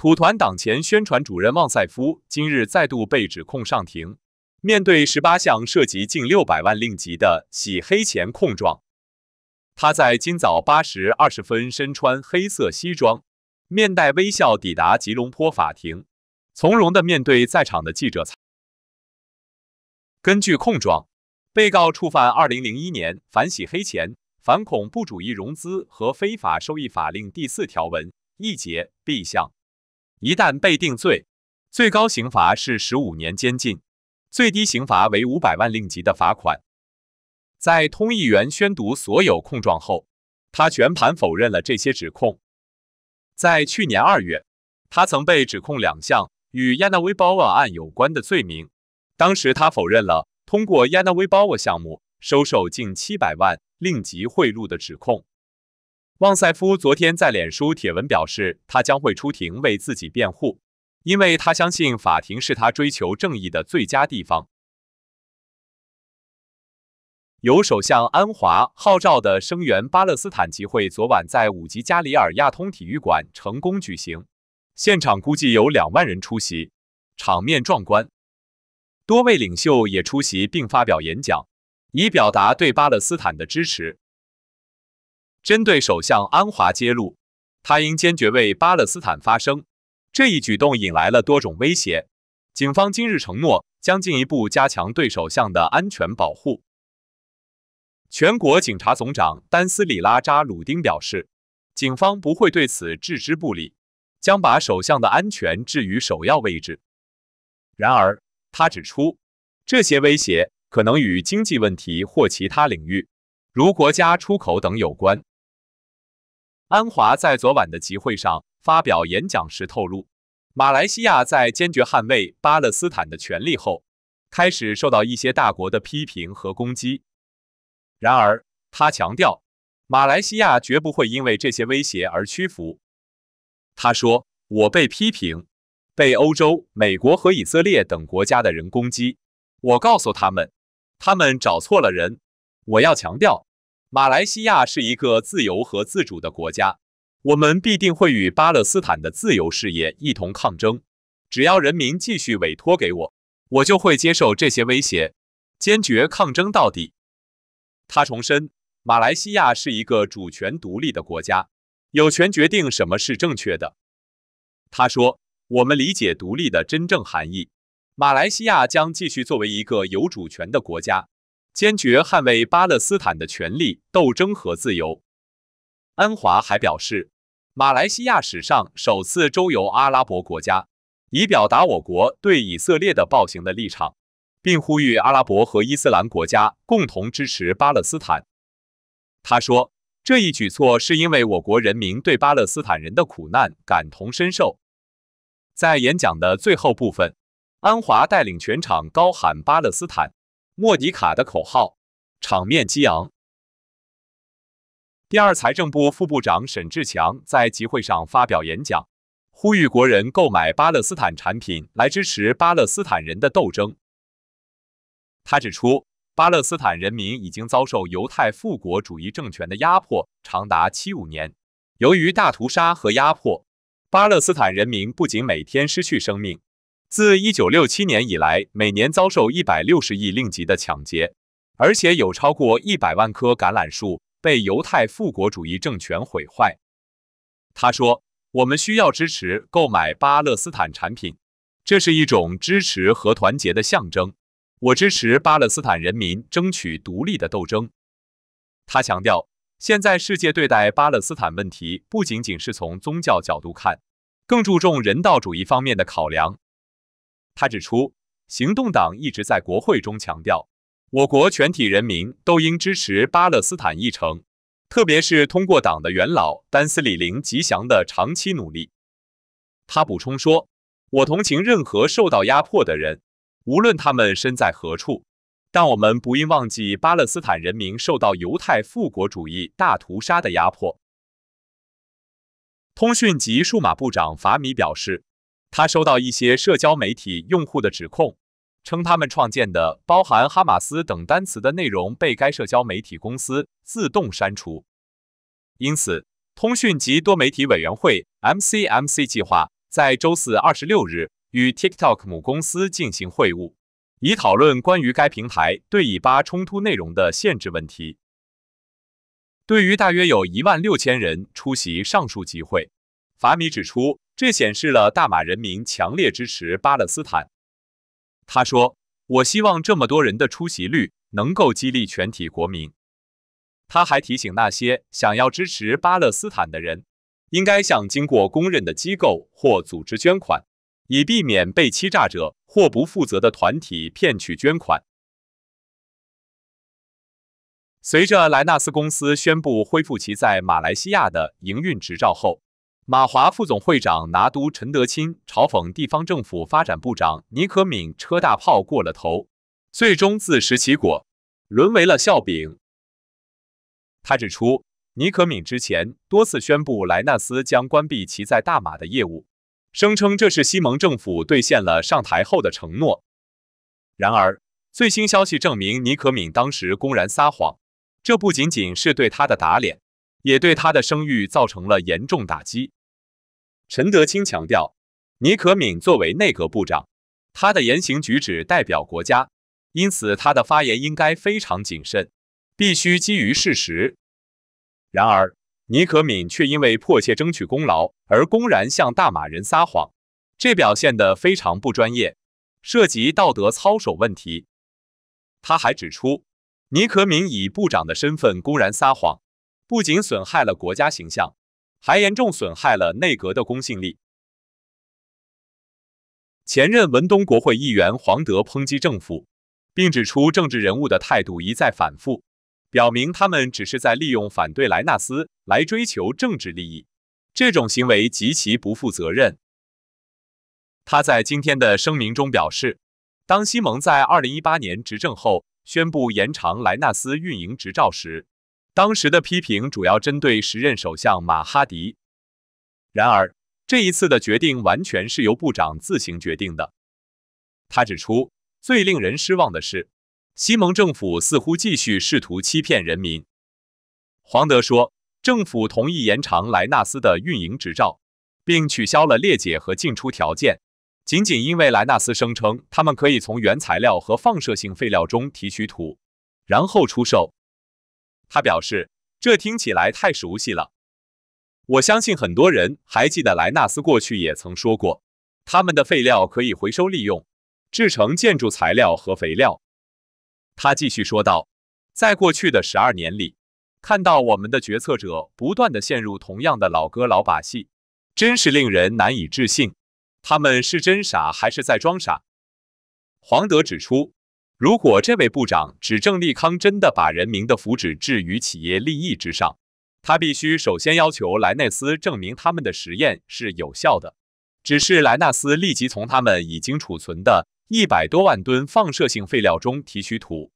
土团党前宣传主任旺塞夫今日再度被指控上庭。面对十八项涉及近六百万令吉的洗黑钱控状，他在今早八时二十分身穿黑色西装、面带微笑抵达吉隆坡法庭，从容地面对在场的记者。根据控状，被告触犯《二零零一年反洗黑钱、反恐怖主义融资和非法收益法令》第四条文一节 B 项。一旦被定罪，最高刑罚是十五年监禁，最低刑罚为五百万令吉的罚款。在通议员宣读所有控状后，他全盘否认了这些指控。在去年二月，他曾被指控两项与 y a n 鲍 w 案有关的罪名，当时他否认了通过 y a n 鲍 w 项目收受近七百万令吉贿赂的指控。旺塞夫昨天在脸书帖文表示，他将会出庭为自己辩护，因为他相信法庭是他追求正义的最佳地方。由首相安华号召的声援巴勒斯坦集会昨晚在五级加里尔亚通体育馆成功举行，现场估计有两万人出席，场面壮观。多位领袖也出席并发表演讲，以表达对巴勒斯坦的支持。针对首相安华揭露，他应坚决为巴勒斯坦发声，这一举动引来了多种威胁。警方今日承诺将进一步加强对首相的安全保护。全国警察总长丹斯里拉扎鲁丁表示，警方不会对此置之不理，将把首相的安全置于首要位置。然而，他指出，这些威胁可能与经济问题或其他领域，如国家出口等有关。安华在昨晚的集会上发表演讲时透露，马来西亚在坚决捍卫巴勒斯坦的权利后，开始受到一些大国的批评和攻击。然而，他强调，马来西亚绝不会因为这些威胁而屈服。他说：“我被批评，被欧洲、美国和以色列等国家的人攻击。我告诉他们，他们找错了人。我要强调。”马来西亚是一个自由和自主的国家，我们必定会与巴勒斯坦的自由事业一同抗争。只要人民继续委托给我，我就会接受这些威胁，坚决抗争到底。他重申，马来西亚是一个主权独立的国家，有权决定什么是正确的。他说，我们理解独立的真正含义，马来西亚将继续作为一个有主权的国家。坚决捍卫巴勒斯坦的权利、斗争和自由。安华还表示，马来西亚史上首次周游阿拉伯国家，以表达我国对以色列的暴行的立场，并呼吁阿拉伯和伊斯兰国家共同支持巴勒斯坦。他说，这一举措是因为我国人民对巴勒斯坦人的苦难感同身受。在演讲的最后部分，安华带领全场高喊“巴勒斯坦”。莫迪卡的口号，场面激昂。第二财政部副部长沈志强在集会上发表演讲，呼吁国人购买巴勒斯坦产品，来支持巴勒斯坦人的斗争。他指出，巴勒斯坦人民已经遭受犹太复国主义政权的压迫长达七五年，由于大屠杀和压迫，巴勒斯坦人民不仅每天失去生命。自一九六七年以来，每年遭受一百六十亿令吉的抢劫，而且有超过一百万棵橄榄树被犹太复国主义政权毁坏。他说：“我们需要支持购买巴勒斯坦产品，这是一种支持和团结的象征。我支持巴勒斯坦人民争取独立的斗争。”他强调，现在世界对待巴勒斯坦问题不仅仅是从宗教角度看，更注重人道主义方面的考量。他指出，行动党一直在国会中强调，我国全体人民都应支持巴勒斯坦议程，特别是通过党的元老丹斯里林吉祥的长期努力。他补充说：“我同情任何受到压迫的人，无论他们身在何处，但我们不应忘记巴勒斯坦人民受到犹太复国主义大屠杀的压迫。”通讯及数码部长法米表示。他收到一些社交媒体用户的指控，称他们创建的包含“哈马斯”等单词的内容被该社交媒体公司自动删除。因此，通讯及多媒体委员会 （MCMC） 计划在周四二十六日与 TikTok 母公司进行会晤，以讨论关于该平台对以巴冲突内容的限制问题。对于大约有一万六千人出席上述集会，法米指出。这显示了大马人民强烈支持巴勒斯坦。他说：“我希望这么多人的出席率能够激励全体国民。”他还提醒那些想要支持巴勒斯坦的人，应该向经过公认的机构或组织捐款，以避免被欺诈者或不负责的团体骗取捐款。随着莱纳斯公司宣布恢复其在马来西亚的营运执照后，马华副总会长拿督陈德钦嘲讽地方政府发展部长尼可敏车大炮过了头，最终自食其果，沦为了笑柄。他指出，尼可敏之前多次宣布莱纳斯将关闭其在大马的业务，声称这是西蒙政府兑现了上台后的承诺。然而，最新消息证明尼可敏当时公然撒谎，这不仅仅是对他的打脸，也对他的声誉造成了严重打击。陈德清强调，倪可敏作为内阁部长，他的言行举止代表国家，因此他的发言应该非常谨慎，必须基于事实。然而，倪可敏却因为迫切争取功劳而公然向大马人撒谎，这表现得非常不专业，涉及道德操守问题。他还指出，倪可敏以部长的身份公然撒谎，不仅损害了国家形象。还严重损害了内阁的公信力。前任文东国会议员黄德抨击政府，并指出政治人物的态度一再反复，表明他们只是在利用反对莱纳斯来追求政治利益，这种行为极其不负责任。他在今天的声明中表示，当西蒙在2018年执政后宣布延长莱纳斯运营执照时，当时的批评主要针对时任首相马哈迪。然而，这一次的决定完全是由部长自行决定的。他指出，最令人失望的是，西蒙政府似乎继续试图欺骗人民。黄德说，政府同意延长莱纳斯的运营执照，并取消了裂解和进出条件，仅仅因为莱纳斯声称他们可以从原材料和放射性废料中提取土，然后出售。他表示：“这听起来太熟悉了。我相信很多人还记得莱纳斯过去也曾说过，他们的废料可以回收利用，制成建筑材料和肥料。”他继续说道：“在过去的十二年里，看到我们的决策者不断的陷入同样的老歌老把戏，真是令人难以置信。他们是真傻还是在装傻？”黄德指出。如果这位部长指证利康真的把人民的福祉置于企业利益之上，他必须首先要求莱纳斯证明他们的实验是有效的。只是莱纳斯立即从他们已经储存的一百多万吨放射性废料中提取土。